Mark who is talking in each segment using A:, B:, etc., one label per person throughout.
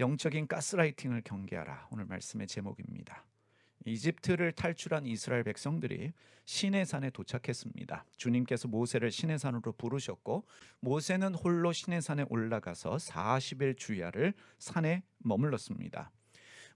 A: 영적인 가스라이팅을 경계하라. 오늘 말씀의 제목입니다. 이집트를 탈출한 이스라엘 백성들이 시내 산에 도착했습니다. 주님께서 모세를 시내 산으로 부르셨고 모세는 홀로 시내 산에 올라가서 40일 주야를 산에 머물렀습니다.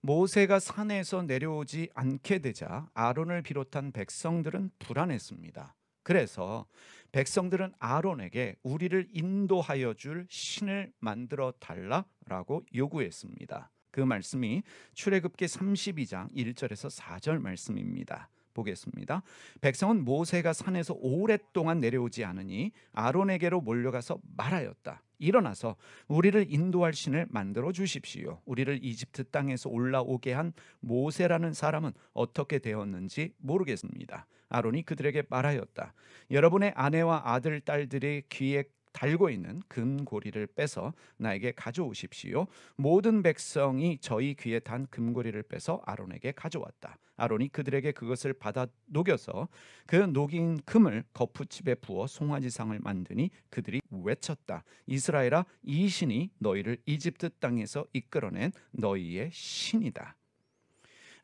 A: 모세가 산에서 내려오지 않게 되자 아론을 비롯한 백성들은 불안했습니다. 그래서 백성들은 아론에게 우리를 인도하여 줄 신을 만들어 달라라고 요구했습니다. 그 말씀이 출애굽기 32장 1절에서 4절 말씀입니다. 보겠습니다. 백성은 모세가 산에서 오랫동안 내려오지 않으니 아론에게로 몰려가서 말하였다. 일어나서 우리를 인도할 신을 만들어 주십시오. 우리를 이집트 땅에서 올라오게 한 모세라는 사람은 어떻게 되었는지 모르겠습니다. 아론이 그들에게 말하였다. 여러분의 아내와 아들 딸들이 귀에 달고 있는 금고리를 빼서 나에게 가져오십시오. 모든 백성이 저희 귀에 단 금고리를 빼서 아론에게 가져왔다. 아론이 그들에게 그것을 받아 녹여서 그 녹인 금을 거푸집에 부어 송아지상을 만드니 그들이 외쳤다. 이스라엘아 이 신이 너희를 이집트 땅에서 이끌어낸 너희의 신이다.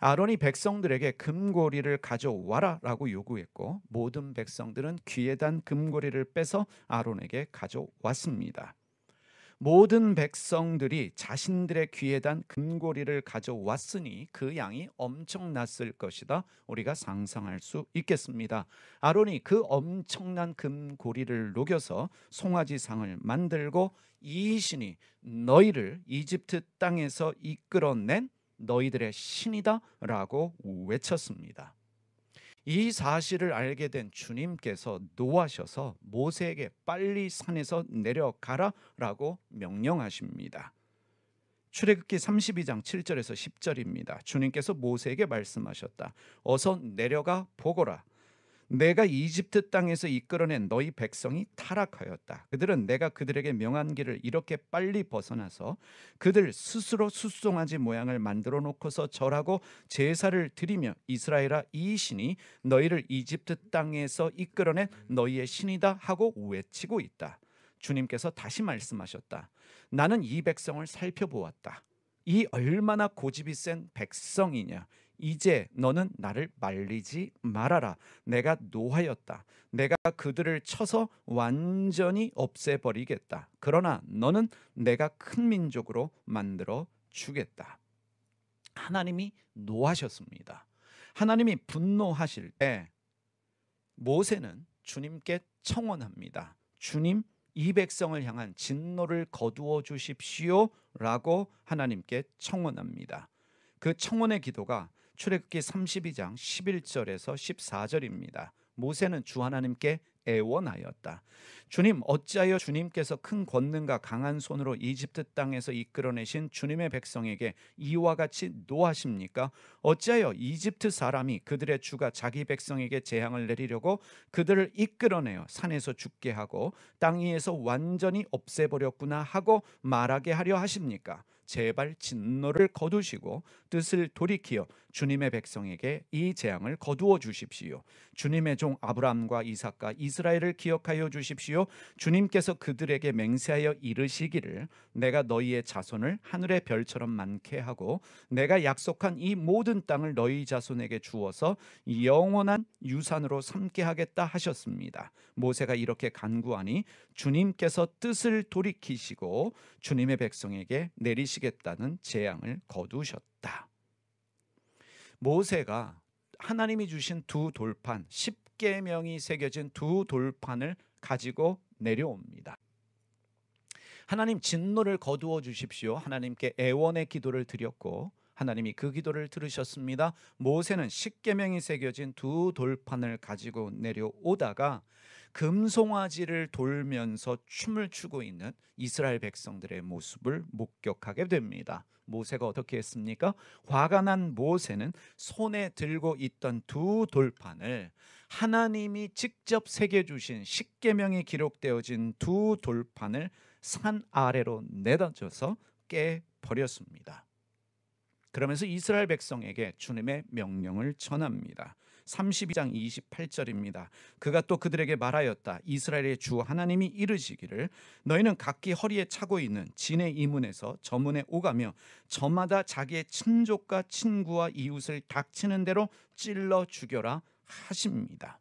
A: 아론이 백성들에게 금고리를 가져와라라고 요구했고 모든 백성들은 귀에 단 금고리를 빼서 아론에게 가져왔습니다. 모든 백성들이 자신들의 귀에 단 금고리를 가져왔으니 그 양이 엄청났을 것이다. 우리가 상상할 수 있겠습니다. 아론이 그 엄청난 금고리를 녹여서 송아지상을 만들고 이 신이 너희를 이집트 땅에서 이끌어낸 너희들의 신이다라고 외쳤습니다. 이 사실을 알게 된 주님께서 노하셔서 모세에게 빨리 산에서 내려가라라고 명령하십니다. 출애굽기 32장 7절에서 10절입니다. 주님께서 모세에게 말씀하셨다. 어서 내려가 보거라. 내가 이집트 땅에서 이끌어낸 너희 백성이 타락하였다. 그들은 내가 그들에게 명한 길을 이렇게 빨리 벗어나서 그들 스스로 수송아지 모양을 만들어 놓고서 절하고 제사를 드리며 이스라엘아 이 신이 너희를 이집트 땅에서 이끌어낸 너희의 신이다 하고 외치고 있다. 주님께서 다시 말씀하셨다. 나는 이 백성을 살펴보았다. 이 얼마나 고집이 센 백성이냐. 이제 너는 나를 말리지 말아라. 내가 노하였다. 내가 그들을 쳐서 완전히 없애버리겠다. 그러나 너는 내가 큰 민족으로 만들어 주겠다. 하나님이 노하셨습니다. 하나님이 분노하실 때 모세는 주님께 청원합니다. 주님 이 백성을 향한 진노를 거두어 주십시오라고 하나님께 청원합니다. 그 청원의 기도가 출애굽기 32장 11절에서 14절입니다. 모세는 주 하나님께 애원하였다. 주님 어찌하여 주님께서 큰 권능과 강한 손으로 이집트 땅에서 이끌어내신 주님의 백성에게 이와 같이 노하십니까? 어찌하여 이집트 사람이 그들의 주가 자기 백성에게 재앙을 내리려고 그들을 이끌어내어 산에서 죽게 하고 땅 위에서 완전히 없애버렸구나 하고 말하게 하려 하십니까? 제발 진노를 거두시고 뜻을 돌이키어 주님의 백성에게 이 재앙을 거두어 주십시오. 주님의 종 아브라함과 이삭과 이스라엘을 기억하여 주십시오. 주님께서 그들에게 맹세하여 이르시기를 내가 너희의 자손을 하늘의 별처럼 많게 하고 내가 약속한 이 모든 땅을 너희 자손에게 주어서 영원한 유산으로 삼게 하겠다 하셨습니다. 모세가 이렇게 간구하니 주님께서 뜻을 돌이키시고 주님의 백성에게 내리시겠다는 재앙을 거두셨다. 모세가 하나님이 주신 두 돌판, 십계명이 새겨진 두 돌판을 가지고 내려옵니다. 하나님 진노를 거두어 주십시오. 하나님께 애원의 기도를 드렸고 하나님이 그 기도를 들으셨습니다. 모세는 십계명이 새겨진 두 돌판을 가지고 내려오다가 금송아지를 돌면서 춤을 추고 있는 이스라엘 백성들의 모습을 목격하게 됩니다. 모세가 어떻게 했습니까? 화가 난 모세는 손에 들고 있던 두 돌판을 하나님이 직접 새겨 주신 십계명이 기록되어진 두 돌판을 산 아래로 내다져서 깨 버렸습니다. 그러면서 이스라엘 백성에게 주님의 명령을 전합니다. 32장 28절입니다. 그가 또 그들에게 말하였다. 이스라엘의 주 하나님이 이르시기를 너희는 각기 허리에 차고 있는 진의 이문에서 저문에 오가며 저마다 자기의 친족과 친구와 이웃을 닥치는 대로 찔러 죽여라 하십니다.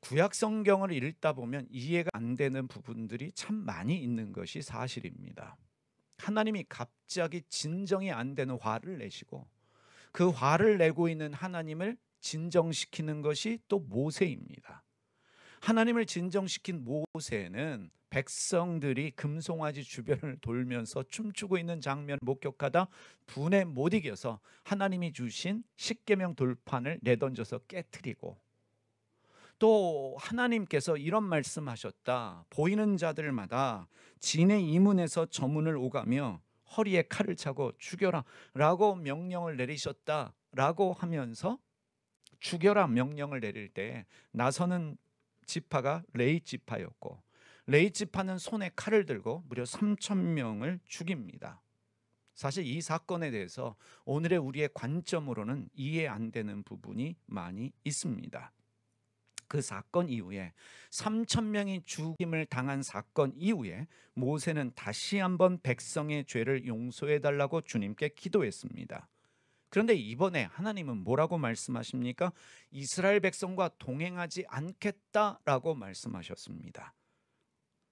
A: 구약 성경을 읽다 보면 이해가 안 되는 부분들이 참 많이 있는 것이 사실입니다. 하나님이 갑자기 진정이 안 되는 화를 내시고 그 화를 내고 있는 하나님을 진정시키는 것이 또 모세입니다. 하나님을 진정시킨 모세는 백성들이 금송아지 주변을 돌면서 춤추고 있는 장면 목격하다 분에 못 이겨서 하나님이 주신 십계명 돌판을 내던져서 깨뜨리고 또 하나님께서 이런 말씀하셨다. 보이는 자들마다 진의 이문에서 저문을 오가며 허리에 칼을 차고 죽여라라고 명령을 내리셨다라고 하면서 죽여라 명령을 내릴 때 나서는 지파가 레이 지파였고 레이 지파는 손에 칼을 들고 무려 3천 명을 죽입니다. 사실 이 사건에 대해서 오늘의 우리의 관점으로는 이해 안 되는 부분이 많이 있습니다. 그 사건 이후에 3천 명이 죽임을 당한 사건 이후에 모세는 다시 한번 백성의 죄를 용서해 달라고 주님께 기도했습니다. 그런데 이번에 하나님은 뭐라고 말씀하십니까? 이스라엘 백성과 동행하지 않겠다라고 말씀하셨습니다.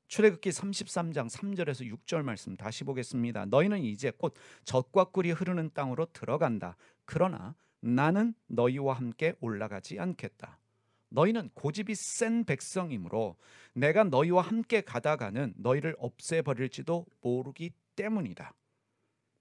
A: 출애굽기 33장 3절에서 6절 말씀 다시 보겠습니다. 너희는 이제 곧 젖과 꿀이 흐르는 땅으로 들어간다. 그러나 나는 너희와 함께 올라가지 않겠다. 너희는 고집이 센 백성이므로 내가 너희와 함께 가다가는 너희를 없애버릴지도 모르기 때문이다.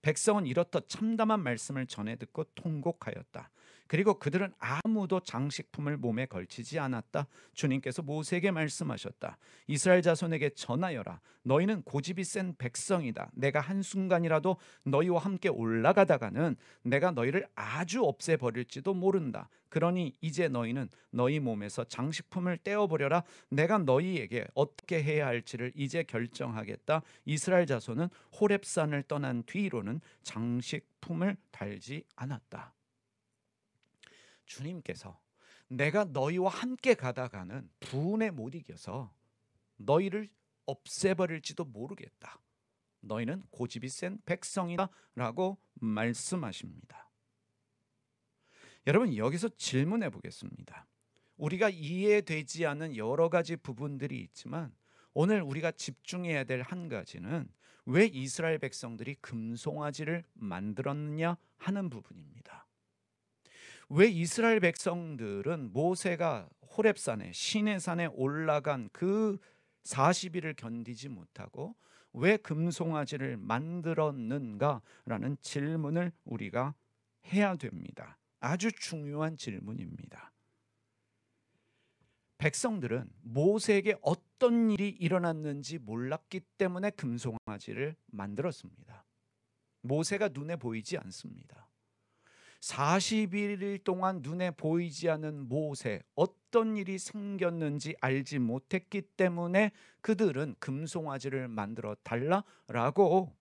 A: 백성은 이렇듯 참담한 말씀을 전해 듣고 통곡하였다. 그리고 그들은 아무도 장식품을 몸에 걸치지 않았다. 주님께서 모세에게 말씀하셨다. 이스라엘 자손에게 전하여라. 너희는 고집이 센 백성이다. 내가 한순간이라도 너희와 함께 올라가다가는 내가 너희를 아주 없애버릴지도 모른다. 그러니 이제 너희는 너희 몸에서 장식품을 떼어버려라. 내가 너희에게 어떻게 해야 할지를 이제 결정하겠다. 이스라엘 자손은 호랩산을 떠난 뒤로는 장식품을 달지 않았다. 주님께서 내가 너희와 함께 가다가는 분에 못 이겨서 너희를 없애버릴지도 모르겠다. 너희는 고집이 센 백성이다라고 말씀하십니다. 여러분 여기서 질문해 보겠습니다. 우리가 이해되지 않는 여러 가지 부분들이 있지만 오늘 우리가 집중해야 될 한 가지는 왜 이스라엘 백성들이 금송아지를 만들었느냐 하는 부분입니다. 왜 이스라엘 백성들은 모세가 호렙산에 시내산에 올라간 그 40일을 견디지 못하고 왜 금송아지를 만들었는가라는 질문을 우리가 해야 됩니다. 아주 중요한 질문입니다. 백성들은 모세에게 어떤 일이 일어났는지 몰랐기 때문에 금송아지를 만들었습니다. 모세가 눈에 보이지 않습니다. 4 1일 동안 눈에 보이지 않은 모세 어떤 일이 생겼는지 알지 못했기 때문에 그들은 금송아지를 만들어 달라라고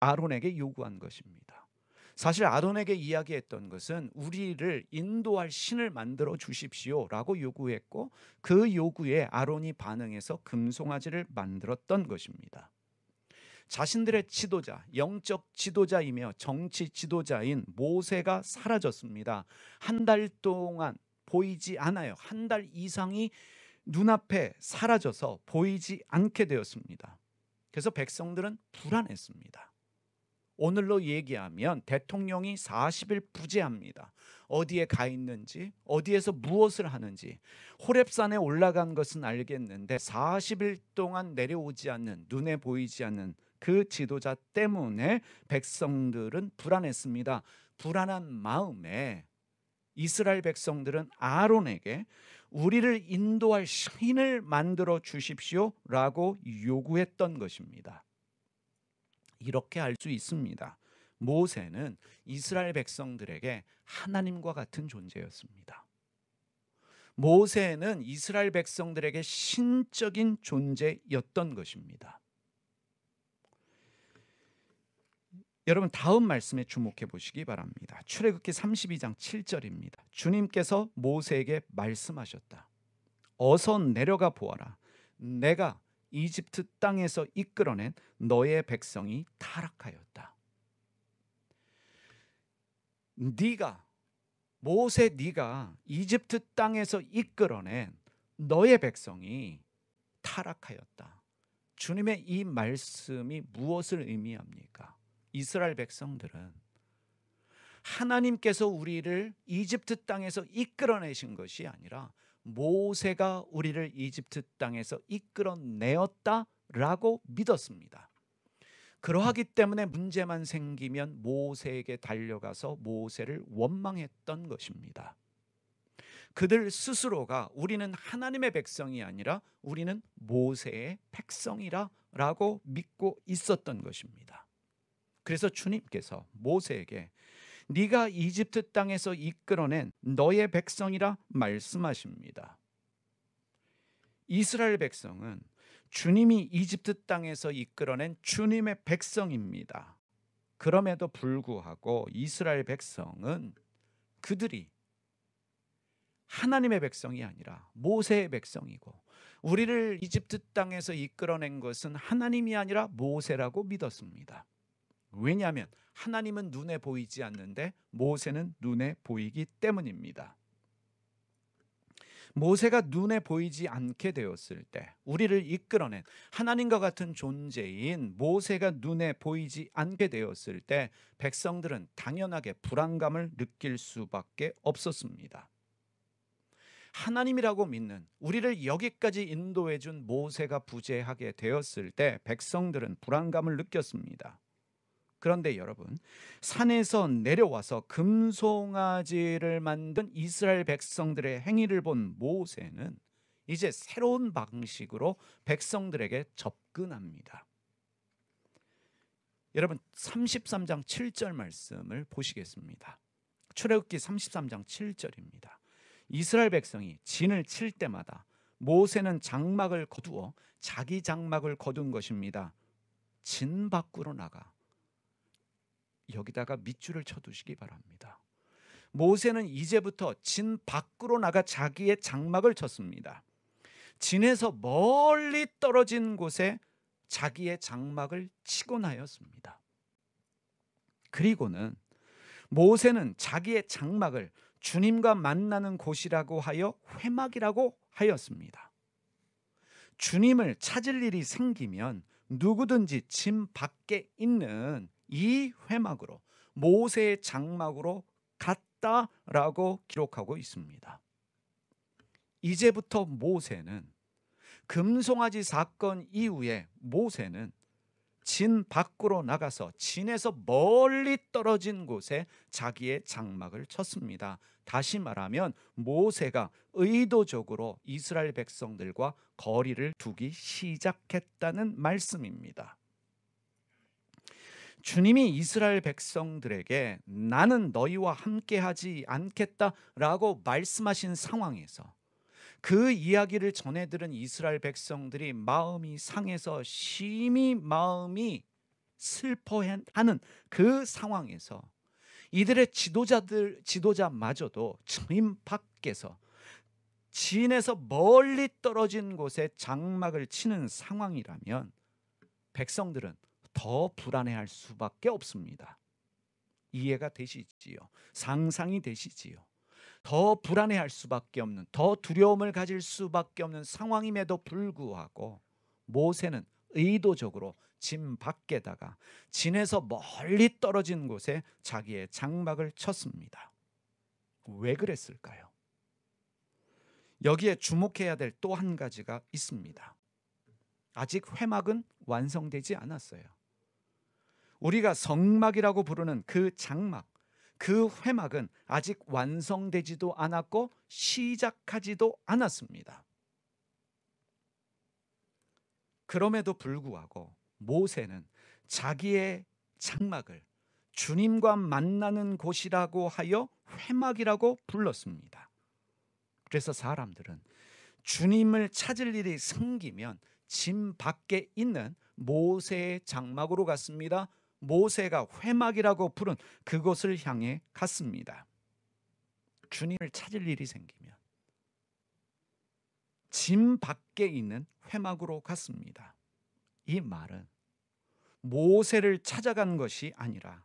A: 아론에게 요구한 것입니다. 사실 아론에게 이야기했던 것은 우리를 인도할 신을 만들어 주십시오라고 요구했고 그 요구에 아론이 반응해서 금송아지를 만들었던 것입니다. 자신들의 지도자, 영적 지도자이며 정치 지도자인 모세가 사라졌습니다. 한 달 동안 보이지 않아요. 한 달 이상이 눈앞에 사라져서 보이지 않게 되었습니다. 그래서 백성들은 불안했습니다. 오늘로 얘기하면 대통령이 40일 부재합니다. 어디에 가 있는지, 어디에서 무엇을 하는지, 호랩산에 올라간 것은 알겠는데 40일 동안 내려오지 않는, 눈에 보이지 않는 그 지도자 때문에 백성들은 불안했습니다. 불안한 마음에 이스라엘 백성들은 아론에게 우리를 인도할 신을 만들어 주십시오라고 요구했던 것입니다. 이렇게 알 수 있습니다. 모세는 이스라엘 백성들에게 하나님과 같은 존재였습니다. 모세는 이스라엘 백성들에게 신적인 존재였던 것입니다. 여러분 다음 말씀에 주목해 보시기 바랍니다. 출애굽기 32장 7절입니다. 주님께서 모세에게 말씀하셨다. 어서 내려가 보아라. 내가 이집트 땅에서 이끌어낸 너의 백성이 타락하였다. 네가 모세 네가 이집트 땅에서 이끌어낸 너의 백성이 타락하였다. 주님의 이 말씀이 무엇을 의미합니까? 이스라엘 백성들은 하나님께서 우리를 이집트 땅에서 이끌어내신 것이 아니라 모세가 우리를 이집트 땅에서 이끌어내었다라고 믿었습니다. 그러하기 때문에 문제만 생기면 모세에게 달려가서 모세를 원망했던 것입니다. 그들 스스로가 우리는 하나님의 백성이 아니라 우리는 모세의 백성이라라고 믿고 있었던 것입니다. 그래서 주님께서 모세에게 네가 이집트 땅에서 이끌어낸 너의 백성이라 말씀하십니다. 이스라엘 백성은 주님이 이집트 땅에서 이끌어낸 주님의 백성입니다. 그럼에도 불구하고 이스라엘 백성은 그들이 하나님의 백성이 아니라 모세의 백성이고 우리를 이집트 땅에서 이끌어낸 것은 하나님이 아니라 모세라고 믿었습니다. 왜냐하면 하나님은 눈에 보이지 않는데 모세는 눈에 보이기 때문입니다. 모세가 눈에 보이지 않게 되었을 때 우리를 이끌어낸 하나님과 같은 존재인 모세가 눈에 보이지 않게 되었을 때 백성들은 당연하게 불안감을 느낄 수밖에 없었습니다. 하나님이라고 믿는 우리를 여기까지 인도해 준 모세가 부재하게 되었을 때 백성들은 불안감을 느꼈습니다. 그런데 여러분 산에서 내려와서 금송아지를 만든 이스라엘 백성들의 행위를 본 모세는 이제 새로운 방식으로 백성들에게 접근합니다. 여러분 33장 7절 말씀을 보시겠습니다. 출애굽기 33장 7절입니다. 이스라엘 백성이 진을 칠 때마다 모세는 장막을 거두어 자기 장막을 거둔 것입니다. 진 밖으로 나가 여기다가 밑줄을 쳐두시기 바랍니다. 모세는 이제부터 진 밖으로 나가 자기의 장막을 쳤습니다. 진에서 멀리 떨어진 곳에 자기의 장막을 치곤 하였습니다. 그리고는 모세는 자기의 장막을 주님과 만나는 곳이라고 하여 회막이라고 하였습니다. 주님을 찾을 일이 생기면 누구든지 짐 밖에 있는 이 회막으로 모세의 장막으로 갔다라고 기록하고 있습니다. 이제부터 모세는 금송아지 사건 이후에 모세는 진 밖으로 나가서 진에서 멀리 떨어진 곳에 자기의 장막을 쳤습니다. 다시 말하면 모세가 의도적으로 이스라엘 백성들과 거리를 두기 시작했다는 말씀입니다. 주님이 이스라엘 백성들에게 나는 너희와 함께하지 않겠다라고 말씀하신 상황에서 그 이야기를 전해 들은 이스라엘 백성들이 마음이 상해서 심히 마음이 슬퍼하는 그 상황에서 이들의 지도자들 지도자마저도 주님 밖에서 진에서 멀리 떨어진 곳에 장막을 치는 상황이라면 백성들은 더 불안해할 수밖에 없습니다. 이해가 되시지요? 상상이 되시지요? 더 불안해할 수밖에 없는, 더 두려움을 가질 수밖에 없는 상황임에도 불구하고 모세는 의도적으로 짐 밖에다가 진에서 멀리 떨어진 곳에 자기의 장막을 쳤습니다. 왜 그랬을까요? 여기에 주목해야 될 또 한 가지가 있습니다. 아직 회막은 완성되지 않았어요. 우리가 성막이라고 부르는 그 장막, 그 회막은 아직 완성되지도 않았고 시작하지도 않았습니다. 그럼에도 불구하고 모세는 자기의 장막을 주님과 만나는 곳이라고 하여 회막이라고 불렀습니다. 그래서 사람들은 주님을 찾을 일이 생기면 짐 밖에 있는 모세의 장막으로 갔습니다. 모세가 회막이라고 부른 그곳을 향해 갔습니다. 주님을 찾을 일이 생기면 짐 밖에 있는 회막으로 갔습니다. 이 말은 모세를 찾아간 것이 아니라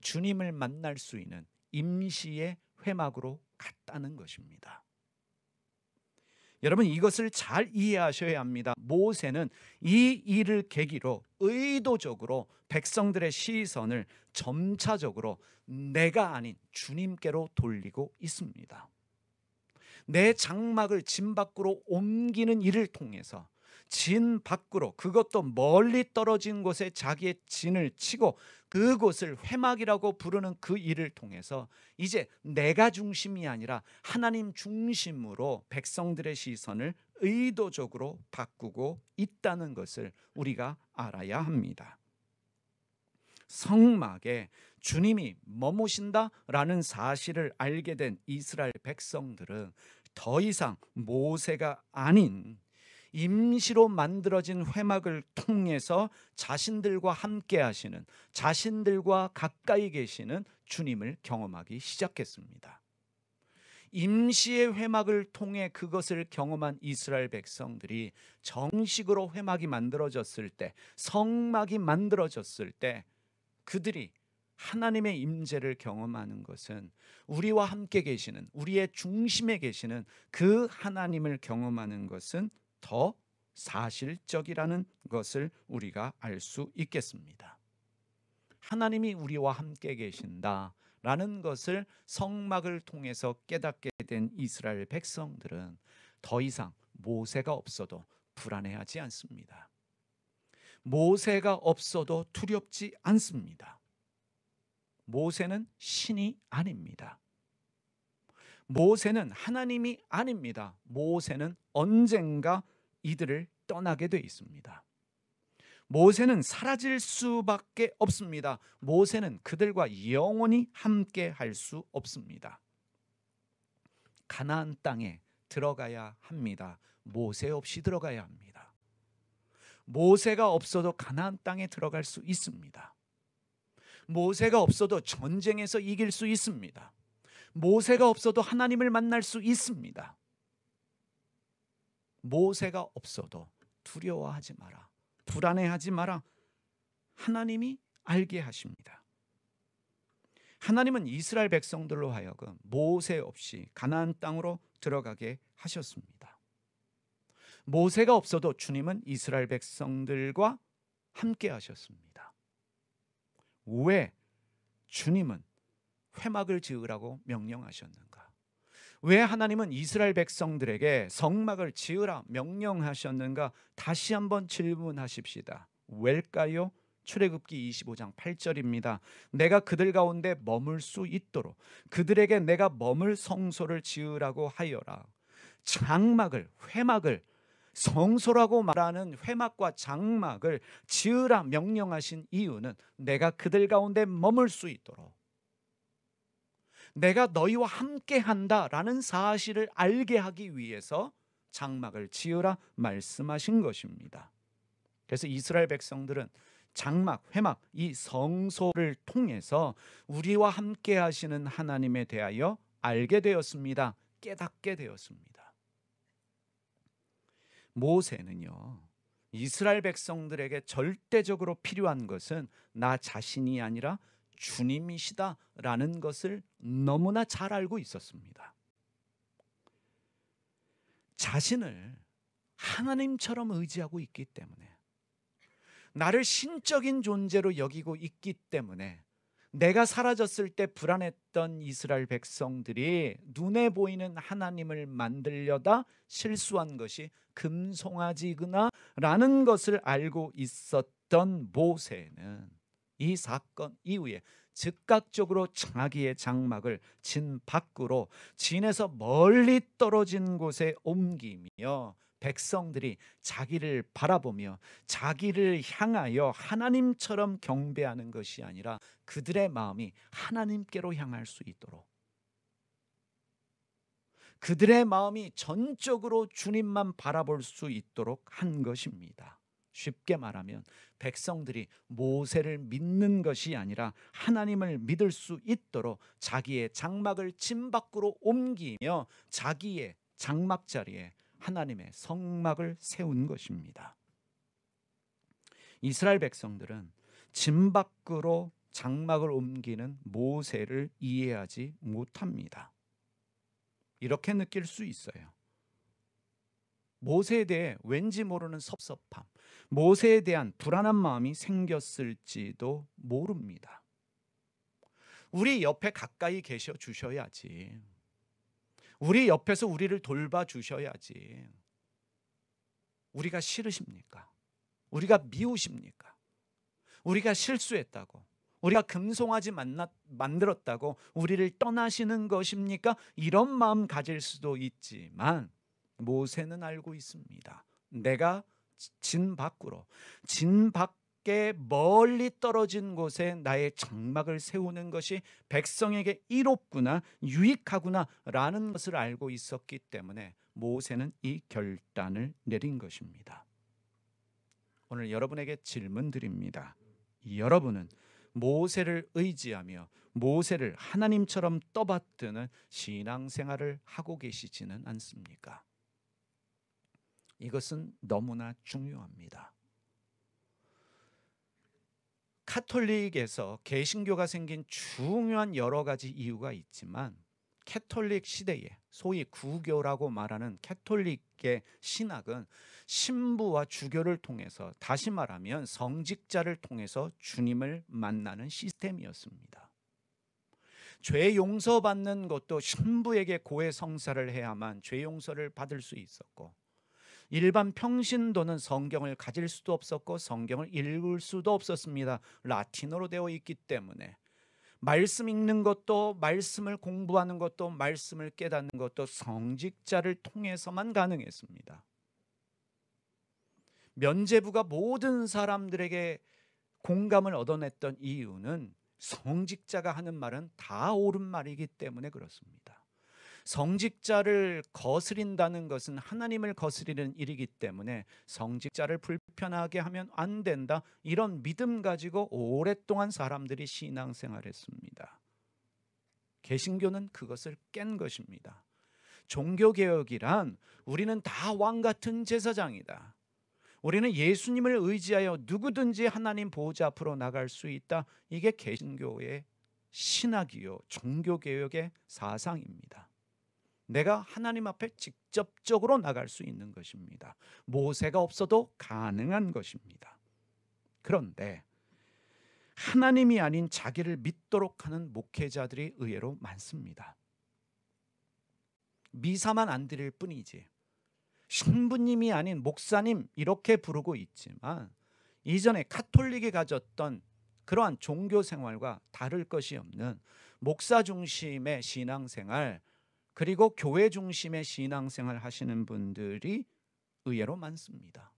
A: 주님을 만날 수 있는 임시의 회막으로 갔다는 것입니다. 여러분 이것을 잘 이해하셔야 합니다. 모세는 이 일을 계기로 의도적으로 백성들의 시선을 점차적으로 내가 아닌 주님께로 돌리고 있습니다. 내 장막을 짐 밖으로 옮기는 일을 통해서 진 밖으로 그것도 멀리 떨어진 곳에 자기의 진을 치고 그곳을 회막이라고 부르는 그 일을 통해서 이제 내가 중심이 아니라 하나님 중심으로 백성들의 시선을 의도적으로 바꾸고 있다는 것을 우리가 알아야 합니다. 성막에 주님이 머무신다라는 사실을 알게 된 이스라엘 백성들은 더 이상 모세가 아닌 임시로 만들어진 회막을 통해서 자신들과 함께 하시는 자신들과 가까이 계시는 주님을 경험하기 시작했습니다. 임시의 회막을 통해 그것을 경험한 이스라엘 백성들이 정식으로 회막이 만들어졌을 때 성막이 만들어졌을 때 그들이 하나님의 임재를 경험하는 것은 우리와 함께 계시는 우리의 중심에 계시는 그 하나님을 경험하는 것은 더 사실적이라는 것을 우리가 알 수 있겠습니다. 하나님이 우리와 함께 계신다. 라는 것을 성막을 통해서 깨닫게 된 이스라엘 백성들은 더 이상 모세가 없어도 불안해하지 않습니다. 모세가 없어도 두렵지 않습니다. 모세는 신이 아닙니다. 모세는 하나님이 아닙니다. 모세는 언젠가 이들을 떠나게 돼 있습니다. 모세는 사라질 수밖에 없습니다. 모세는 그들과 영원히 함께 할 수 없습니다. 가나안 땅에 들어가야 합니다. 모세 없이 들어가야 합니다. 모세가 없어도 가나안 땅에 들어갈 수 있습니다. 모세가 없어도 전쟁에서 이길 수 있습니다. 모세가 없어도 하나님을 만날 수 있습니다. 모세가 없어도 두려워하지 마라. 불안해하지 마라. 하나님이 알게 하십니다. 하나님은 이스라엘 백성들로 하여금 모세 없이 가나안 땅으로 들어가게 하셨습니다. 모세가 없어도 주님은 이스라엘 백성들과 함께 하셨습니다. 왜 주님은 회막을 지으라고 명령하셨는가? 왜 하나님은 이스라엘 백성들에게 성막을 지으라 명령하셨는가? 다시 한번 질문하십시다. 왜일까요? 출애굽기 25장 8절입니다. 내가 그들 가운데 머물 수 있도록 그들에게 내가 머물 성소를 지으라고 하여라. 장막을 회막을 성소라고 말하는 회막과 장막을 지으라 명령하신 이유는 내가 그들 가운데 머물 수 있도록 내가 너희와 함께 한다라는 사실을 알게 하기 위해서 장막을 지으라 말씀하신 것입니다. 그래서 이스라엘 백성들은 장막, 회막, 이 성소를 통해서 우리와 함께 하시는 하나님에 대하여 알게 되었습니다. 깨닫게 되었습니다. 모세는요, 이스라엘 백성들에게 절대적으로 필요한 것은 나 자신이 아니라 주님이시다라는 것을 너무나 잘 알고 있었습니다. 자신을 하나님처럼 의지하고 있기 때문에 나를 신적인 존재로 여기고 있기 때문에 내가 사라졌을 때 불안했던 이스라엘 백성들이 눈에 보이는 하나님을 만들려다 실수한 것이 금송아지구나라는 것을 알고 있었던 모세는 이 사건 이후에 즉각적으로 창하기의 장막을 진 밖으로 진에서 멀리 떨어진 곳에 옮기며 백성들이 자기를 바라보며 자기를 향하여 하나님처럼 경배하는 것이 아니라 그들의 마음이 하나님께로 향할 수 있도록 그들의 마음이 전적으로 주님만 바라볼 수 있도록 한 것입니다. 쉽게 말하면 백성들이 모세를 믿는 것이 아니라 하나님을 믿을 수 있도록 자기의 장막을 침 밖으로 옮기며 자기의 장막 자리에 하나님의 성막을 세운 것입니다. 이스라엘 백성들은 침 밖으로 장막을 옮기는 모세를 이해하지 못합니다. 이렇게 느낄 수 있어요. 모세에 대해 왠지 모르는 섭섭함, 모세에 대한 불안한 마음이 생겼을지도 모릅니다. 우리 옆에 가까이 계셔 주셔야지. 우리 옆에서 우리를 돌봐 주셔야지. 우리가 싫으십니까? 우리가 미우십니까? 우리가 실수했다고, 우리가 금송아지 만나, 만들었다고 우리를 떠나시는 것입니까? 이런 마음 가질 수도 있지만 모세는 알고 있습니다. 내가 진 밖으로 진 밖에 멀리 떨어진 곳에 나의 장막을 세우는 것이 백성에게 이롭구나 유익하구나라는 것을 알고 있었기 때문에 모세는 이 결단을 내린 것입니다. 오늘 여러분에게 질문 드립니다. 여러분은 모세를 의지하며 모세를 하나님처럼 떠받드는 신앙생활을 하고 계시지는 않습니까? 이것은 너무나 중요합니다. 카톨릭에서 개신교가 생긴 중요한 여러 가지 이유가 있지만 캐톨릭 시대에 소위 구교라고 말하는 캐톨릭의 신학은 신부와 주교를 통해서 다시 말하면 성직자를 통해서 주님을 만나는 시스템이었습니다. 죄 용서받는 것도 신부에게 고해 성사를 해야만 죄 용서를 받을 수 있었고 일반 평신도는 성경을 가질 수도 없었고 성경을 읽을 수도 없었습니다. 라틴어로 되어 있기 때문에 말씀 읽는 것도 말씀을 공부하는 것도 말씀을 깨닫는 것도 성직자를 통해서만 가능했습니다. 면제부가 모든 사람들에게 공감을 얻어냈던 이유는 성직자가 하는 말은 다 옳은 말이기 때문에 그렇습니다. 성직자를 거스린다는 것은 하나님을 거스리는 일이기 때문에 성직자를 불편하게 하면 안 된다. 이런 믿음 가지고 오랫동안 사람들이 신앙생활했습니다. 개신교는 그것을 깬 것입니다. 종교개혁이란 우리는 다 왕 같은 제사장이다. 우리는 예수님을 의지하여 누구든지 하나님 보좌 앞으로 나갈 수 있다. 이게 개신교의 신학이요. 종교개혁의 사상입니다. 내가 하나님 앞에 직접적으로 나갈 수 있는 것입니다. 모세가 없어도 가능한 것입니다. 그런데 하나님이 아닌 자기를 믿도록 하는 목회자들이 의외로 많습니다. 미사만 안 드릴 뿐이지. 신부님이 아닌 목사님 이렇게 부르고 있지만 이전에 카톨릭이 가졌던 그러한 종교 생활과 다를 것이 없는 목사 중심의 신앙 생활 그리고 교회 중심의 신앙생활 하시는 분들이 의외로 많습니다.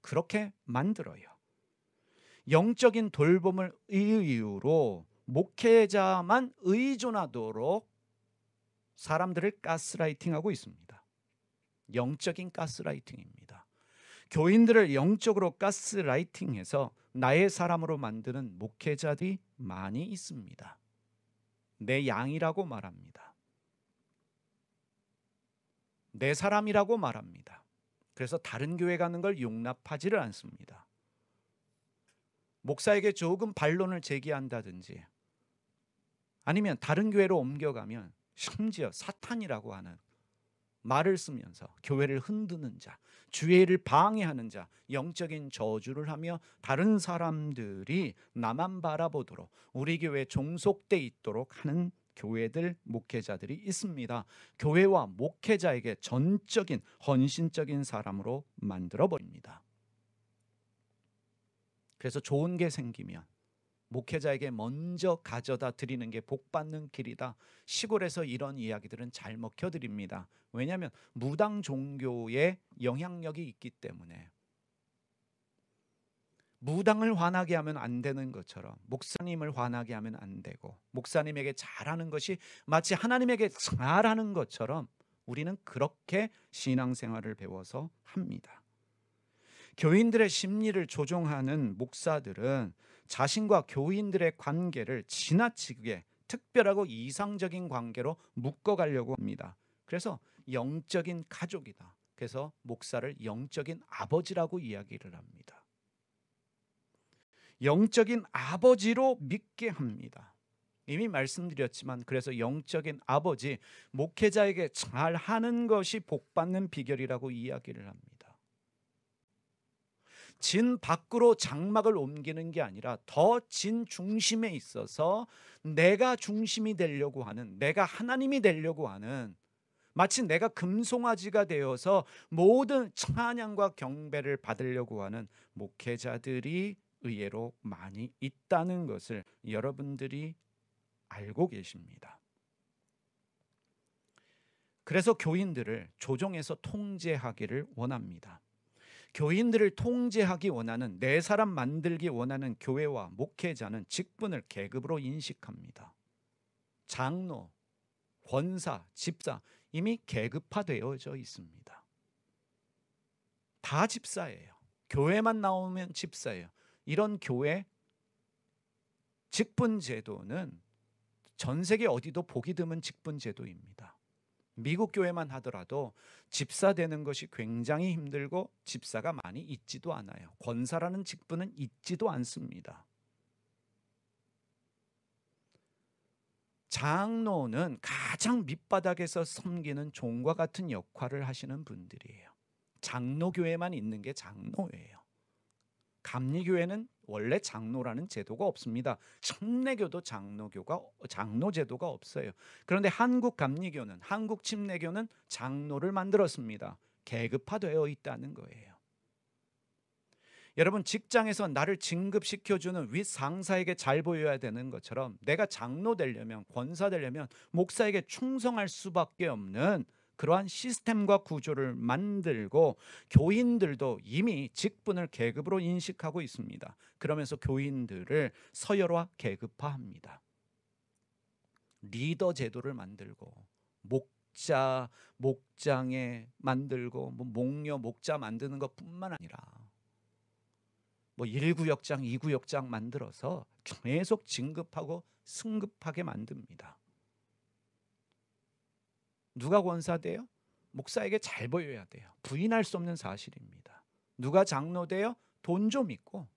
A: 그렇게 만들어요. 영적인 돌봄을 이유로 목회자만 의존하도록 사람들을 가스라이팅하고 있습니다. 영적인 가스라이팅입니다. 교인들을 영적으로 가스라이팅해서 나의 사람으로 만드는 목회자들이 많이 있습니다. 내 양이라고 말합니다. 내 사람이라고 말합니다. 그래서 다른 교회 가는 걸 용납하지를 않습니다. 목사에게 조금 반론을 제기한다든지 아니면 다른 교회로 옮겨가면 심지어 사탄이라고 하는 말을 쓰면서 교회를 흔드는 자, 주의를 방해하는 자, 영적인 저주를 하며 다른 사람들이 나만 바라보도록 우리 교회 종속돼 있도록 하는 교회들 목회자들이 있습니다. 교회와 목회자에게 전적인 헌신적인 사람으로 만들어 버립니다. 그래서 좋은 게 생기면 목회자에게 먼저 가져다 드리는 게 복받는 길이다. 시골에서 이런 이야기들은 잘 먹혀드립니다. 왜냐하면 무당 종교의 영향력이 있기 때문에 무당을 화나게 하면 안 되는 것처럼 목사님을 화나게 하면 안 되고 목사님에게 잘하는 것이 마치 하나님에게 잘하는 것처럼 우리는 그렇게 신앙생활을 배워서 합니다. 교인들의 심리를 조종하는 목사들은 자신과 교인들의 관계를 지나치게 특별하고 이상적인 관계로 묶어가려고 합니다. 그래서 영적인 가족이다. 그래서 목사를 영적인 아버지라고 이야기를 합니다. 영적인 아버지로 믿게 합니다. 이미 말씀드렸지만 그래서 영적인 아버지 목회자에게 잘 하는 것이 복 받는 비결이라고 이야기를 합니다. 진 밖으로 장막을 옮기는 게 아니라 더 진 중심에 있어서 내가 중심이 되려고 하는 내가 하나님이 되려고 하는 마치 내가 금송아지가 되어서 모든 찬양과 경배를 받으려고 하는 목회자들이 의외로 많이 있다는 것을 여러분들이 알고 계십니다. 그래서 교인들을 조정해서 통제하기를 원합니다. 교인들을 통제하기 원하는 내 사람 만들기 원하는 교회와 목회자는 직분을 계급으로 인식합니다. 장로, 권사, 집사 이미 계급화되어져 있습니다. 다 집사예요. 교회만 나오면 집사예요. 이런 교회 직분 제도는 전 세계 어디도 보기 드문 직분 제도입니다. 미국 교회만 하더라도 집사 되는 것이 굉장히 힘들고 집사가 많이 있지도 않아요. 권사라는 직분은 있지도 않습니다. 장로는 가장 밑바닥에서 섬기는 종과 같은 역할을 하시는 분들이에요. 장로교회만 있는 게 장로예요. 감리교회는 원래 장로라는 제도가 없습니다. 침례교도 장로교가 장로 제도가 없어요. 그런데 한국 감리교는 한국 침례교는 장로를 만들었습니다. 계급화되어 있다는 거예요. 여러분 직장에서 나를 진급시켜주는 윗상사에게 잘 보여야 되는 것처럼 내가 장로 되려면 권사 되려면 목사에게 충성할 수밖에 없는 그러한 시스템과 구조를 만들고 교인들도 이미 직분을 계급으로 인식하고 있습니다. 그러면서 교인들을 서열화 계급화합니다. 리더 제도를 만들고 목자 목장에 만들고 뭐 목녀 목자 만드는 것뿐만 아니라 뭐 1구역장, 2구역장 만들어서 계속 진급하고 승급하게 만듭니다. 누가 권사돼요? 목사에게 잘 보여야 돼요. 부인할 수 없는 사실입니다. 누가 장로돼요? 돈 좀 있고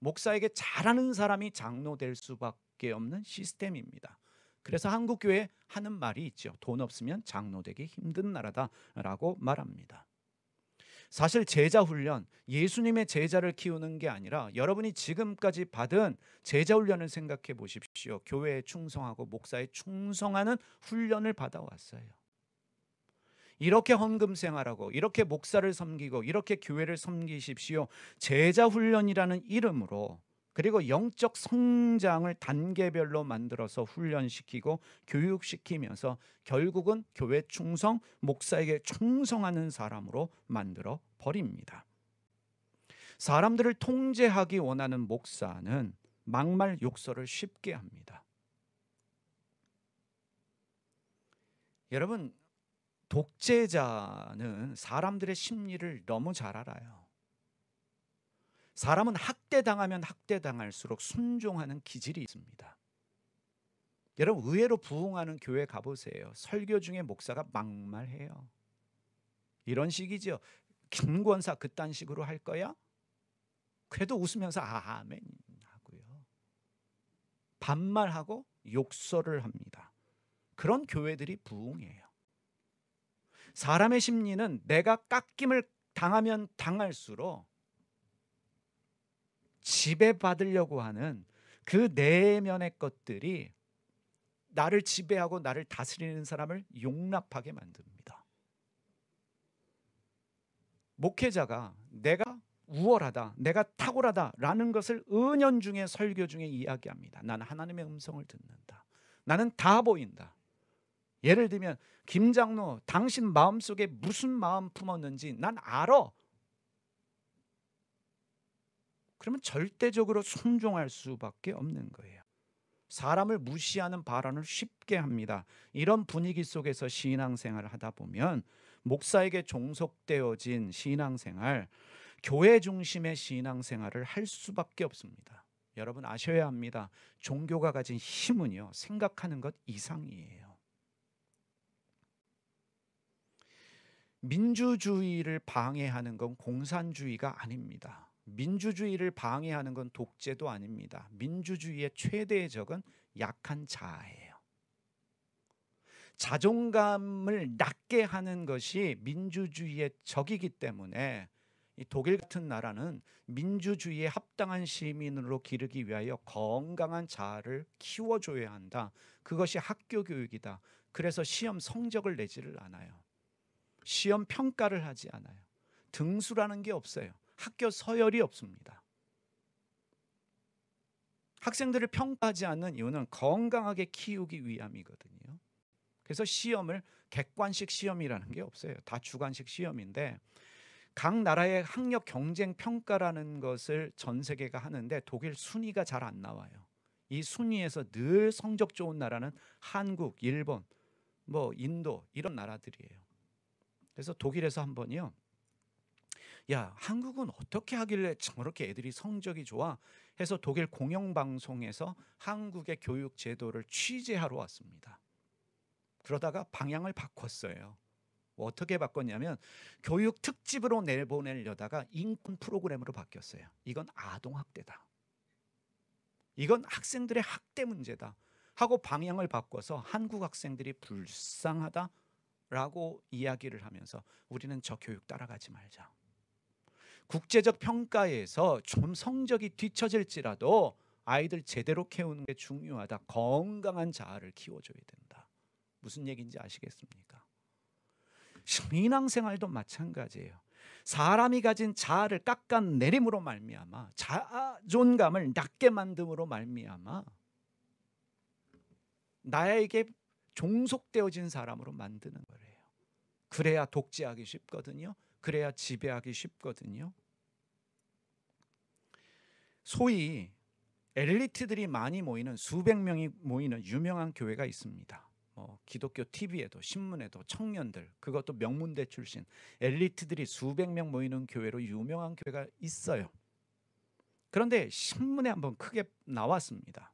A: 목사에게 잘하는 사람이 장로될 수밖에 없는 시스템입니다. 그래서 한국 교회 하는 말이 있죠. 돈 없으면 장로되기 힘든 나라다라고 말합니다. 사실 제자 훈련, 예수님의 제자를 키우는 게 아니라 여러분이 지금까지 받은 제자 훈련을 생각해 보십시오. 교회에 충성하고 목사에 충성하는 훈련을 받아왔어요. 이렇게 헌금 생활하고 이렇게 목사를 섬기고 이렇게 교회를 섬기십시오. 제자 훈련이라는 이름으로 그리고 영적 성장을 단계별로 만들어서 훈련시키고 교육시키면서 결국은 교회 충성, 목사에게 충성하는 사람으로 만들어 버립니다. 사람들을 통제하기 원하는 목사는 막말 욕설을 쉽게 합니다. 여러분 독재자는 사람들의 심리를 너무 잘 알아요. 사람은 학대당하면 학대당할수록 순종하는 기질이 있습니다. 여러분 의외로 부흥하는 교회 가보세요. 설교 중에 목사가 막말해요. 이런 식이죠. 김 권사 그딴 식으로 할 거야? 그래도 웃으면서 아멘 하고요. 반말하고 욕설을 합니다. 그런 교회들이 부흥해요. 사람의 심리는 내가 깎임을 당하면 당할수록 지배받으려고 하는 그 내면의 것들이 나를 지배하고 나를 다스리는 사람을 용납하게 만듭니다. 목회자가 내가 우월하다, 내가 탁월하다라는 것을 은연 중에 설교 중에 이야기합니다. 나는 하나님의 음성을 듣는다. 나는 다 보인다. 예를 들면 김장로 당신 마음속에 무슨 마음 품었는지 난 알아. 그러면 절대적으로 순종할 수밖에 없는 거예요. 사람을 무시하는 발언을 쉽게 합니다. 이런 분위기 속에서 신앙생활을 하다 보면 목사에게 종속되어진 신앙생활, 교회 중심의 신앙생활을 할 수밖에 없습니다. 여러분 아셔야 합니다. 종교가 가진 힘은요, 생각하는 것 이상이에요. 민주주의를 방해하는 건 공산주의가 아닙니다. 민주주의를 방해하는 건 독재도 아닙니다. 민주주의의 최대의 적은 약한 자아예요. 자존감을 낮게 하는 것이 민주주의의 적이기 때문에 독일 같은 나라는 민주주의에 합당한 시민으로 기르기 위하여 건강한 자아를 키워줘야 한다. 그것이 학교 교육이다. 그래서 시험 성적을 내지를 않아요. 시험 평가를 하지 않아요. 등수라는 게 없어요. 학교 서열이 없습니다. 학생들을 평가하지 않는 이유는 건강하게 키우기 위함이거든요. 그래서 시험을 객관식 시험이라는 게 없어요. 다 주관식 시험인데 각 나라의 학력 경쟁 평가라는 것을 전 세계가 하는데 독일 순위가 잘 안 나와요. 이 순위에서 늘 성적 좋은 나라는 한국, 일본, 뭐 인도 이런 나라들이에요. 그래서 독일에서 한 번이요. 야, 한국은 어떻게 하길래 저렇게 애들이 성적이 좋아? 해서 독일 공영방송에서 한국의 교육 제도를 취재하러 왔습니다. 그러다가 방향을 바꿨어요. 어떻게 바꿨냐면 교육 특집으로 내보내려다가 인권 프로그램으로 바뀌었어요. 이건 아동 학대다. 이건 학생들의 학대 문제다. 하고 방향을 바꿔서 한국 학생들이 불쌍하다, 라고 이야기를 하면서 우리는 저 교육 따라가지 말자. 국제적 평가에서 좀 성적이 뒤처질지라도 아이들 제대로 키우는 게 중요하다. 건강한 자아를 키워줘야 된다. 무슨 얘기인지 아시겠습니까? 신앙생활도 마찬가지예요. 사람이 가진 자아를 깎아내림으로 말미암아 자존감을 낮게 만듦으로 말미암아 나에게 종속되어진 사람으로 만드는 거래요. 그래야 독재하기 쉽거든요. 그래야 지배하기 쉽거든요. 소위 엘리트들이 많이 모이는 수백 명이 모이는 유명한 교회가 있습니다. 뭐 기독교 TV에도 신문에도 청년들 그것도 명문대 출신 엘리트들이 수백 명 모이는 교회로 유명한 교회가 있어요. 그런데 신문에 한번 크게 나왔습니다.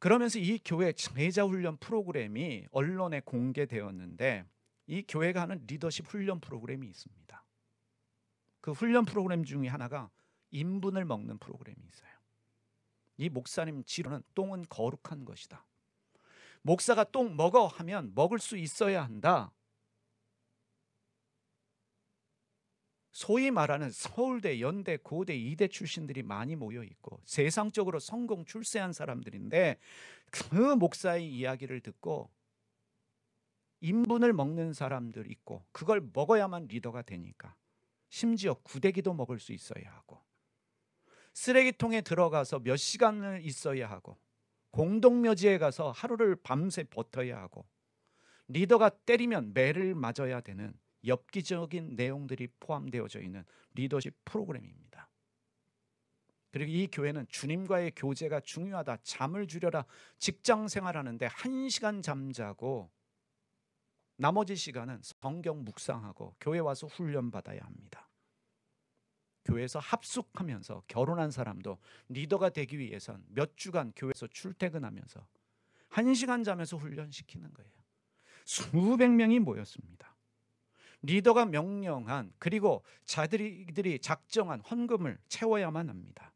A: 그러면서 이 교회 제자 훈련 프로그램이 언론에 공개되었는데 이 교회가 하는 리더십 훈련 프로그램이 있습니다. 그 훈련 프로그램 중에 하나가 인분을 먹는 프로그램이 있어요. 이 목사님 지로는 똥은 거룩한 것이다. 목사가 똥 먹어 하면 먹을 수 있어야 한다. 소위 말하는 서울대, 연대, 고대, 이대 출신들이 많이 모여 있고 세상적으로 성공 출세한 사람들인데 그 목사의 이야기를 듣고 인분을 먹는 사람들 있고 그걸 먹어야만 리더가 되니까 심지어 구데기도 먹을 수 있어야 하고 쓰레기통에 들어가서 몇 시간을 있어야 하고 공동묘지에 가서 하루를 밤새 버텨야 하고 리더가 때리면 매를 맞아야 되는 엽기적인 내용들이 포함되어져 있는 리더십 프로그램입니다. 그리고 이 교회는 주님과의 교제가 중요하다. 잠을 줄여라. 직장 생활하는데 한 시간 잠자고 나머지 시간은 성경 묵상하고 교회 와서 훈련 받아야 합니다. 교회에서 합숙하면서 결혼한 사람도 리더가 되기 위해선 몇 주간 교회에서 출퇴근하면서 한 시간 자면서 훈련시키는 거예요. 수백 명이 모였습니다. 리더가 명령한 그리고 자들이 작정한 헌금을 채워야만 합니다.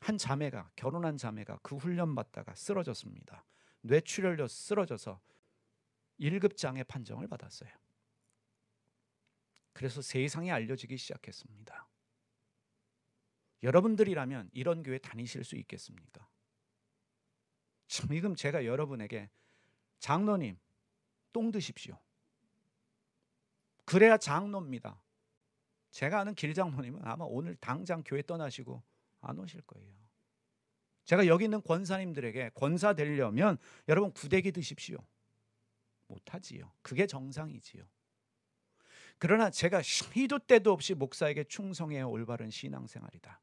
A: 한 자매가 결혼한 자매가 그 훈련 받다가 쓰러졌습니다. 뇌출혈로 쓰러져서 1급 장애 판정을 받았어요. 그래서 세상에 알려지기 시작했습니다. 여러분들이라면 이런 교회 다니실 수 있겠습니까? 지금 제가 여러분에게 장로님 똥 드십시오. 그래야 장로입니다. 제가 아는 길장로님은 아마 오늘 당장 교회 떠나시고 안 오실 거예요. 제가 여기 있는 권사님들에게 권사 되려면 여러분 구대기 드십시오. 못하지요. 그게 정상이지요. 그러나 제가 시도 때도 없이 목사에게 충성해 올바른 신앙생활이다.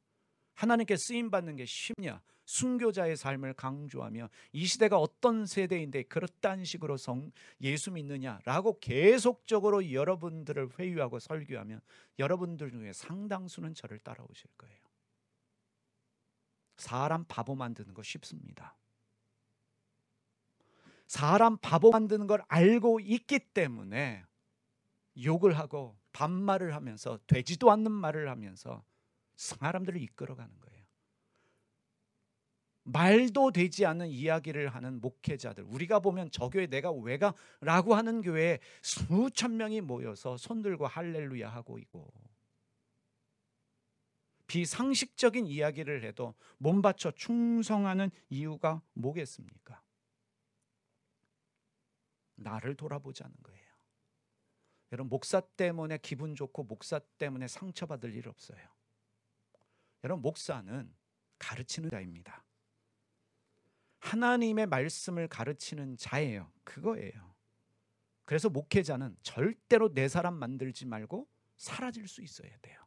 A: 하나님께 쓰임 받는 게 쉽냐? 순교자의 삶을 강조하며 이 시대가 어떤 세대인데 그렇다는 식으로 성 예수 믿느냐라고 계속적으로 여러분들을 회유하고 설교하면 여러분들 중에 상당수는 저를 따라오실 거예요. 사람 바보 만드는 거 쉽습니다. 사람 바보 만드는 걸 알고 있기 때문에 욕을 하고 반말을 하면서 되지도 않는 말을 하면서 사람들을 이끌어가는 거예요. 말도 되지 않는 이야기를 하는 목회자들 우리가 보면 저 교회 내가 왜가라고 하는 교회에 수천 명이 모여서 손 들고 할렐루야 하고 있고 비상식적인 이야기를 해도 몸 바쳐 충성하는 이유가 뭐겠습니까? 나를 돌아보자는 거예요. 여러분 목사 때문에 기분 좋고 목사 때문에 상처받을 일 없어요. 여러분 목사는 가르치는 자입니다. 하나님의 말씀을 가르치는 자예요. 그거예요. 그래서 목회자는 절대로 내 사람 만들지 말고 사라질 수 있어야 돼요.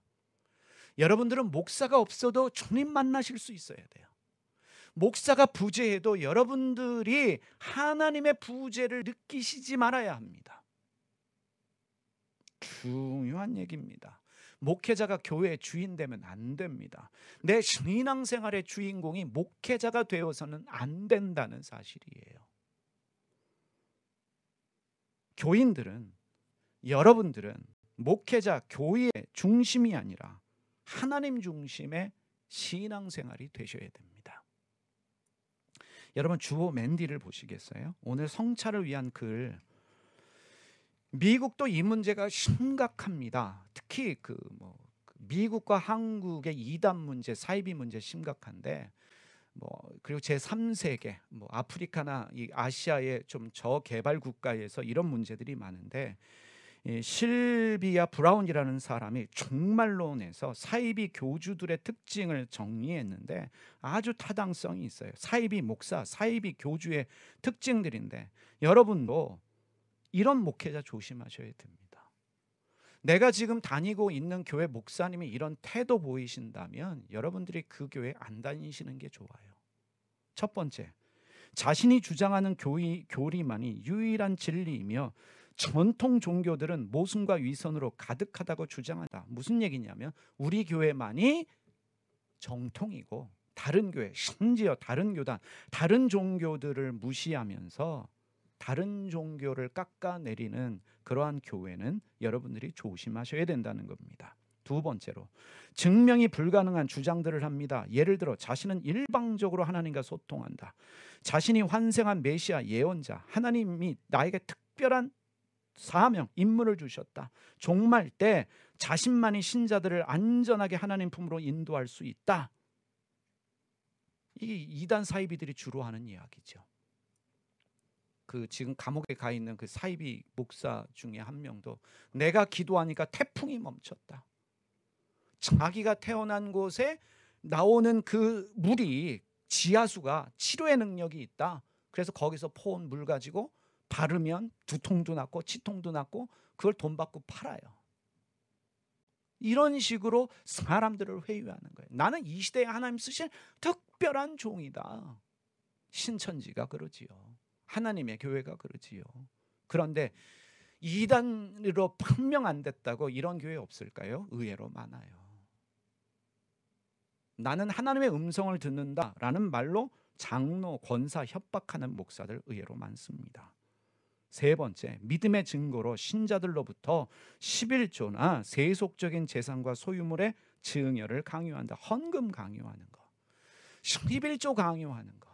A: 여러분들은 목사가 없어도 주님 만나실 수 있어야 돼요. 목사가 부재해도 여러분들이 하나님의 부재를 느끼시지 말아야 합니다. 중요한 얘기입니다. 목회자가 교회의 주인 되면 안 됩니다. 내 신앙생활의 주인공이 목회자가 되어서는 안 된다는 사실이에요. 교인들은 여러분들은 목회자 교회의 중심이 아니라 하나님 중심의 신앙생활이 되셔야 됩니다. 여러분 주보 맨디를 보시겠어요? 오늘 성찰을 위한 글 미국도 이 문제가 심각합니다. 특히 그뭐 그 미국과 한국의 이단 문제, 사이비 문제 심각한데 뭐 그리고 제 3세계 뭐 아프리카나 이 아시아의 좀 저개발 국가에서 이런 문제들이 많은데 이 실비아 브라운이라는 사람이 종말론에서 사이비 교주들의 특징을 정리했는데 아주 타당성이 있어요. 사이비 목사, 사이비 교주의 특징들인데 여러분도 이런 목회자 조심하셔야 됩니다. 내가 지금 다니고 있는 교회 목사님이 이런 태도 보이신다면 여러분들이 그 교회 안 다니시는 게 좋아요. 첫 번째, 자신이 주장하는 교의, 교리만이 유일한 진리이며 전통 종교들은 모순과 위선으로 가득하다고 주장한다. 무슨 얘기냐면 우리 교회만이 정통이고 다른 교회, 심지어 다른 교단, 다른 종교들을 무시하면서 다른 종교를 깎아내리는 그러한 교회는 여러분들이 조심하셔야 된다는 겁니다. 두 번째로 증명이 불가능한 주장들을 합니다. 예를 들어 자신은 일방적으로 하나님과 소통한다. 자신이 환생한 메시아 예언자 하나님이 나에게 특별한 사명 임무를 주셨다. 종말 때 자신만이 신자들을 안전하게 하나님 품으로 인도할 수 있다. 이게 이단 사이비들이 주로 하는 이야기죠. 그 지금 감옥에 가 있는 그 사이비 목사 중에 한 명도 내가 기도하니까 태풍이 멈췄다. 자기가 태어난 곳에 나오는 그 물이 지하수가 치료의 능력이 있다. 그래서 거기서 포온 물 가지고 바르면 두통도 낫고 치통도 낫고 그걸 돈 받고 팔아요. 이런 식으로 사람들을 회유하는 거예요. 나는 이 시대에 하나님 쓰신 특별한 종이다. 신천지가 그러지요. 하나님의 교회가 그러지요. 그런데 이단으로 판명 안 됐다고 이런 교회 없을까요? 의외로 많아요. 나는 하나님의 음성을 듣는다라는 말로 장로, 권사 협박하는 목사들 의외로 많습니다. 세 번째, 믿음의 증거로 신자들로부터 11조나 세속적인 재산과 소유물의 증여를 강요한다. 헌금 강요하는 거. 11조 강요하는 거.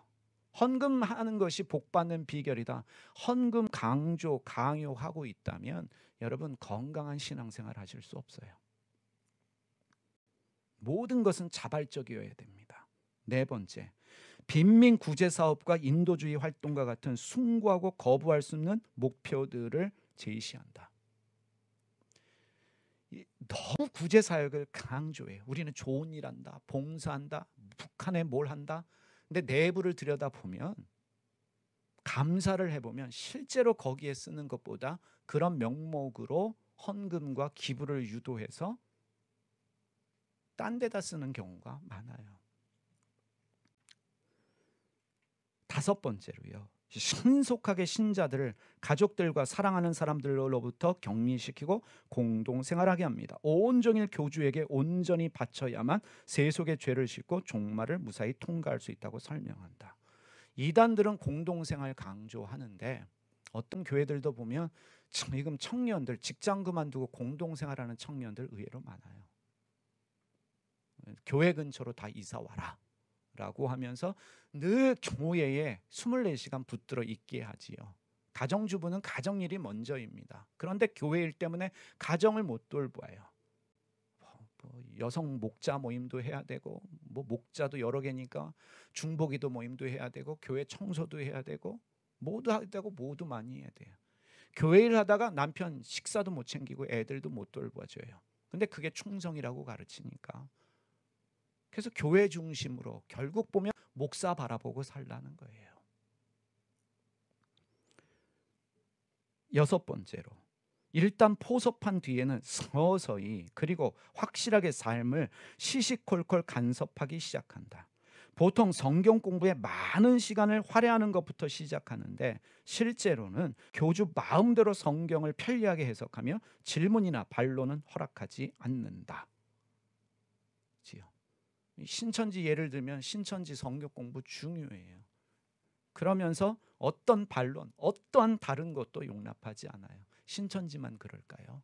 A: 헌금하는 것이 복받는 비결이다. 헌금 강조, 강요하고 있다면 여러분 건강한 신앙생활 하실 수 없어요. 모든 것은 자발적이어야 됩니다. 네 번째, 빈민 구제 사업과 인도주의 활동과 같은 숭고하고 거부할 수 없는 목표들을 제시한다. 너무 구제 사역을 강조해 우리는 좋은 일 한다, 봉사한다, 북한에 뭘 한다, 근데 내부를 들여다보면 감사를 해보면 실제로 거기에 쓰는 것보다 그런 명목으로 헌금과 기부를 유도해서 딴 데다 쓰는 경우가 많아요. 다섯 번째로요. 신속하게 신자들을 가족들과 사랑하는 사람들로부터 격리시키고 공동 생활하게 합니다. 온종일 교주에게 온전히 바쳐야만 세속의 죄를 씻고 종말을 무사히 통과할 수 있다고 설명한다. 이단들은 공동 생활 강조하는데 어떤 교회들도 보면 지금 청년들 직장 그만두고 공동 생활하는 청년들 의외로 많아요. 교회 근처로 다 이사 와라. 라고 하면서 늘 교회에 24시간 붙들어 있게 하지요. 가정주부는 가정일이 먼저입니다. 그런데 교회일 때문에 가정을 못 돌봐요. 뭐, 뭐 여성 목자 모임도 해야 되고 뭐 목자도 여러 개니까 중보기도 모임도 해야 되고 교회 청소도 해야 되고 모두 해야 되고 모두 많이 해야 돼요. 교회 일 하다가 남편 식사도 못 챙기고 애들도 못 돌봐줘요. 근데 그게 충성이라고 가르치니까 그래서 교회 중심으로 결국 보면 목사 바라보고 살라는 거예요. 여섯 번째로 일단 포섭한 뒤에는 서서히 그리고 확실하게 삶을 시시콜콜 간섭하기 시작한다. 보통 성경 공부에 많은 시간을 할애하는 것부터 시작하는데 실제로는 교주 마음대로 성경을 편리하게 해석하며 질문이나 반론은 허락하지 않는다. 신천지 예를 들면 신천지 성격 공부 중요해요. 그러면서 어떤 반론, 어떠한 다른 것도 용납하지 않아요. 신천지만 그럴까요?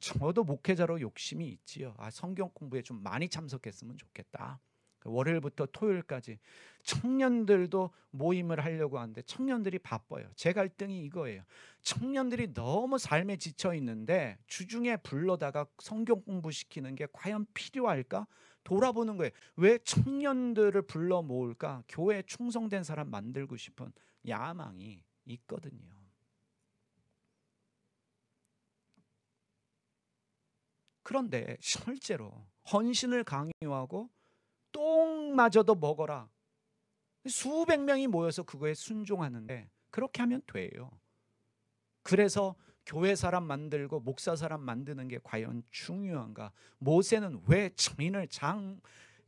A: 저도 목회자로 욕심이 있지요. 아, 성경 공부에 좀 많이 참석했으면 좋겠다. 월요일부터 토요일까지 청년들도 모임을 하려고 하는데 청년들이 바빠요. 제 갈등이 이거예요. 청년들이 너무 삶에 지쳐 있는데 주중에 불러다가 성경 공부시키는 게 과연 필요할까? 돌아보는 거예요. 왜 청년들을 불러 모을까? 교회에 충성된 사람 만들고 싶은 야망이 있거든요. 그런데 실제로 헌신을 강요하고 똥마저도 먹어라. 수백 명이 모여서 그거에 순종하는데 그렇게 하면 돼요. 그래서 교회 사람 만들고 목사 사람 만드는 게 과연 중요한가? 모세는 왜 장인을 장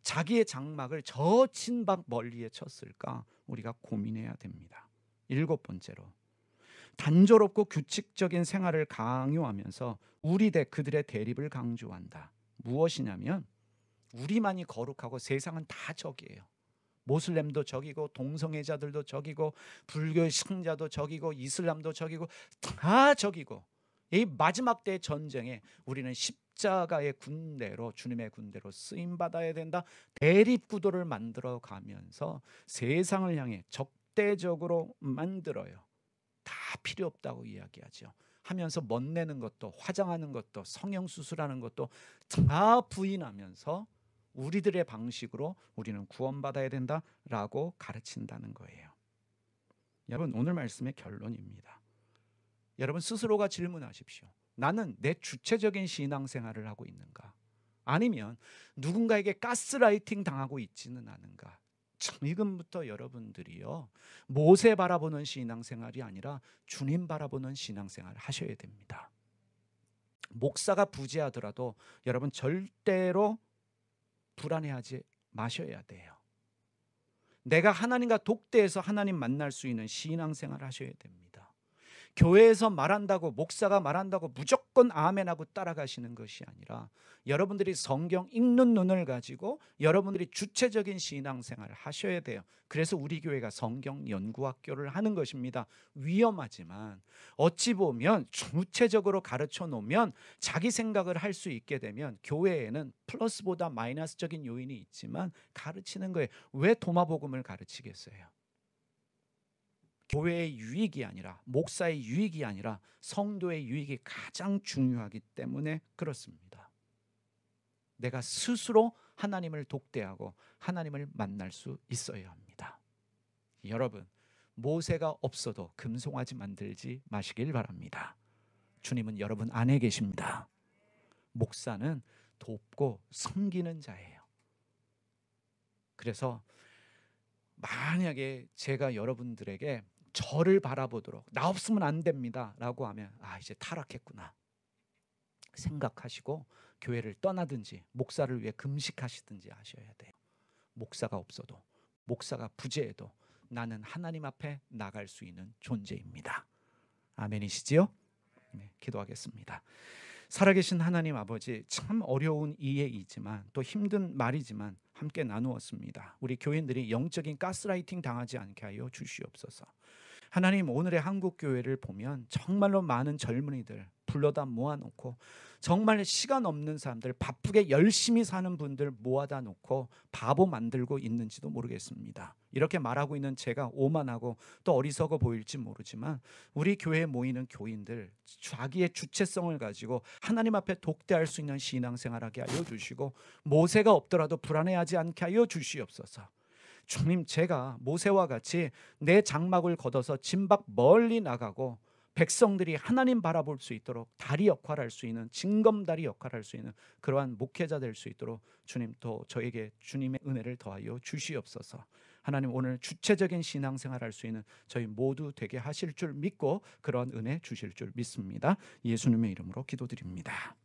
A: 자기의 장막을 저 친박 멀리에 쳤을까? 우리가 고민해야 됩니다. 일곱 번째로 단조롭고 규칙적인 생활을 강요하면서 우리 대 그들의 대립을 강조한다. 무엇이냐면 우리만이 거룩하고 세상은 다 적이에요. 모슬렘도 적이고 동성애자들도 적이고 불교 신자도 적이고 이슬람도 적이고 다 적이고 이 마지막 때 전쟁에 우리는 십자가의 군대로 주님의 군대로 쓰임 받아야 된다. 대립 구도를 만들어 가면서 세상을 향해 적대적으로 만들어요. 다 필요 없다고 이야기하죠. 하면서 멋내는 것도 화장하는 것도 성형 수술하는 것도 다 부인하면서 우리들의 방식으로 우리는 구원받아야 된다라고 가르친다는 거예요. 여러분 오늘 말씀의 결론입니다. 여러분 스스로가 질문하십시오. 나는 내 주체적인 신앙생활을 하고 있는가? 아니면 누군가에게 가스라이팅 당하고 있지는 않은가? 지금부터 여러분들이요 모세 바라보는 신앙생활이 아니라 주님 바라보는 신앙생활 을 하셔야 됩니다. 목사가 부재하더라도 여러분 절대로 불안해하지 마셔야 돼요. 내가 하나님과 독대에서 하나님 만날 수 있는 신앙생활 을 하셔야 됩니다. 교회에서 말한다고 목사가 말한다고 무조건 아멘하고 따라가시는 것이 아니라 여러분들이 성경 읽는 눈을 가지고 여러분들이 주체적인 신앙생활을 하셔야 돼요. 그래서 우리 교회가 성경 연구학교를 하는 것입니다. 위험하지만 어찌 보면 주체적으로 가르쳐 놓으면 자기 생각을 할 수 있게 되면 교회에는 플러스보다 마이너스적인 요인이 있지만 가르치는 거예요. 왜 도마복음을 가르치겠어요? 교회의 유익이 아니라 목사의 유익이 아니라 성도의 유익이 가장 중요하기 때문에 그렇습니다. 내가 스스로 하나님을 독대하고 하나님을 만날 수 있어야 합니다. 여러분, 모세가 없어도 금송아지 만들지 마시길 바랍니다. 주님은 여러분 안에 계십니다. 목사는 돕고 섬기는 자예요. 그래서 만약에 제가 여러분들에게 저를 바라보도록 나 없으면 안 됩니다라고 하면 아 이제 타락했구나 생각하시고 교회를 떠나든지 목사를 위해 금식하시든지 하셔야 돼요. 목사가 없어도 목사가 부재해도 나는 하나님 앞에 나갈 수 있는 존재입니다. 아멘이시지요? 네, 기도하겠습니다. 살아계신 하나님 아버지 참 어려운 이해이지만 또 힘든 말이지만 함께 나누었습니다. 우리 교인들이 영적인 가스라이팅 당하지 않게 하여 주시옵소서. 하나님 오늘의 한국 교회를 보면 정말로 많은 젊은이들 불러다 모아놓고 정말 시간 없는 사람들 바쁘게 열심히 사는 분들 모아다 놓고 바보 만들고 있는지도 모르겠습니다. 이렇게 말하고 있는 제가 오만하고 또 어리석어 보일지 모르지만 우리 교회에 모이는 교인들 자기의 주체성을 가지고 하나님 앞에 독대할 수 있는 신앙생활하게 하여 주시고 모세가 없더라도 불안해하지 않게 하여 주시옵소서. 주님 제가 모세와 같이 내 장막을 걷어서 진박 멀리 나가고 백성들이 하나님 바라볼 수 있도록 다리 역할을 할 수 있는 징검다리 역할을 할 수 있는 그러한 목회자 될 수 있도록 주님 또 저에게 주님의 은혜를 더하여 주시옵소서. 하나님 오늘 주체적인 신앙생활 할 수 있는 저희 모두 되게 하실 줄 믿고 그런 은혜 주실 줄 믿습니다. 예수님의 이름으로 기도드립니다.